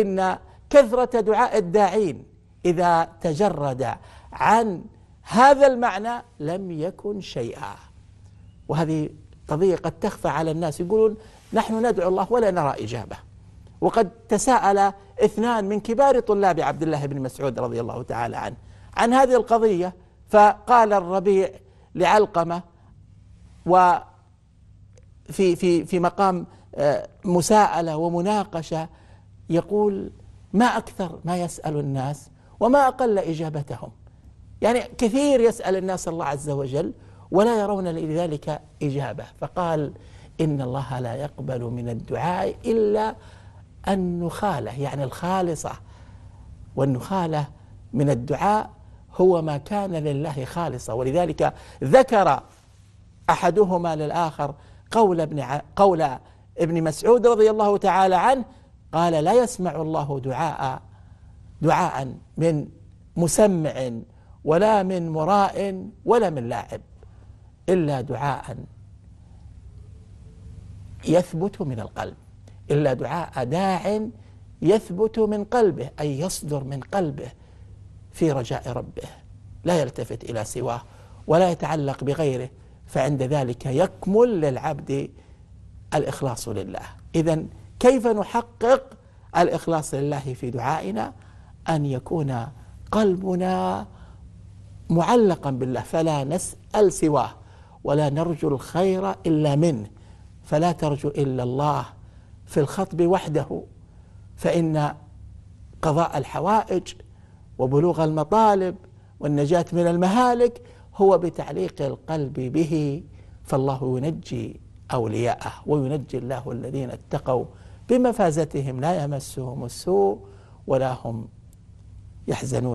إن كثرة دعاء الداعين إذا تجرد عن هذا المعنى لم يكن شيئا وهذه قضية قد تخفى على الناس يقولون نحن ندعو الله ولا نرى إجابة وقد تساءل اثنان من كبار طلاب عبد الله بن مسعود رضي الله تعالى عنه عن هذه القضية فقال الربيع لعلقمة وفي في في مقام آه، مساءلة ومناقشة يقول ما أكثر ما يسأل الناس وما أقل إجابتهم يعني كثير يسأل الناس الله عز وجل ولا يرون لذلك إجابة فقال إن الله لا يقبل من الدعاء إلا النخالة يعني الخالصة والنخالة من الدعاء هو ما كان لله خالصة ولذلك ذكر أحدهما للآخر قول ابن, قول ابن مسعود رضي الله تعالى عنه قال لا يسمع الله دعاء دعاء من مسمع ولا من مراء ولا من لاعب إلا دعاء يثبت من القلب إلا دعاء داع يثبت من قلبه أي يصدر من قلبه في رجاء ربه لا يلتفت إلى سواه ولا يتعلق بغيره فعند ذلك يكمل للعبد الإخلاص لله إذا كيف نحقق الإخلاص لله في دعائنا أن يكون قلبنا معلقا بالله فلا نسأل سواه ولا نرجو الخير إلا منه فلا ترجو إلا الله في الخطب وحده فإن قضاء الحوائج وبلوغ المطالب والنجاة من المهالك هو بتعليق القلب به فالله ينجي أولياءه وينجي الله الذين اتقوا بمفازتهم لا يمسهم السوء ولا هم يحزنون